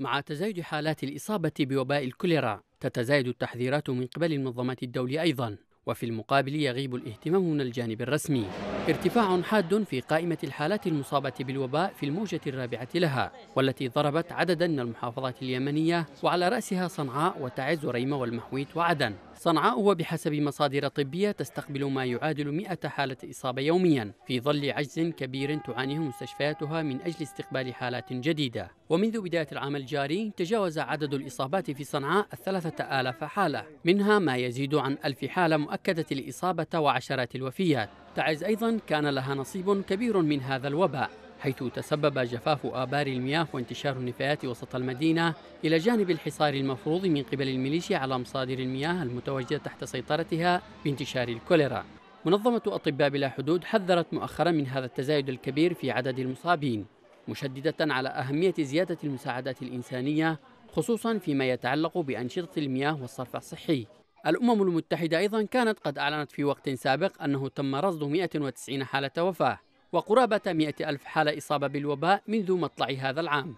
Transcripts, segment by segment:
مع تزايد حالات الإصابة بوباء الكوليرا تتزايد التحذيرات من قبل المنظمات الدولية أيضا وفي المقابل يغيب الاهتمام من الجانب الرسمي ارتفاع حاد في قائمة الحالات المصابة بالوباء في الموجة الرابعة لها والتي ضربت عددا من المحافظات اليمنية وعلى رأسها صنعاء وتعز ريمة والمحويت وعدن صنعاء وبحسب مصادر طبية تستقبل ما يعادل 100 حالة إصابة يوميا في ظل عجز كبير تعانيه مستشفياتها من أجل استقبال حالات جديدة ومنذ بداية العام الجاري تجاوز عدد الإصابات في صنعاء الثلاثة آلاف حالة منها ما يزيد عن ألف حالة مؤكدة الإصابة وعشرات الوفيات تعز أيضا كان لها نصيب كبير من هذا الوباء حيث تسبب جفاف آبار المياه وانتشار النفايات وسط المدينة إلى جانب الحصار المفروض من قبل الميليشيا على مصادر المياه المتواجدة تحت سيطرتها بانتشار الكوليرا منظمة أطباء بلا حدود حذرت مؤخرا من هذا التزايد الكبير في عدد المصابين مشددة على أهمية زيادة المساعدات الإنسانية خصوصا فيما يتعلق بأنشطة المياه والصرف الصحي الأمم المتحدة أيضا كانت قد أعلنت في وقت سابق أنه تم رصد 190 حالة وفاة وقرابة 100 ألف حالة إصابة بالوباء منذ مطلع هذا العام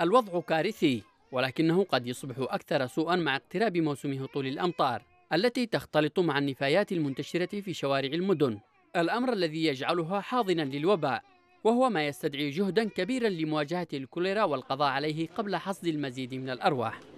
الوضع كارثي ولكنه قد يصبح أكثر سوءا مع اقتراب موسم هطول الأمطار التي تختلط مع النفايات المنتشرة في شوارع المدن الأمر الذي يجعلها حاضنا للوباء وهو ما يستدعي جهدا كبيرا لمواجهة الكوليرا والقضاء عليه قبل حصد المزيد من الأرواح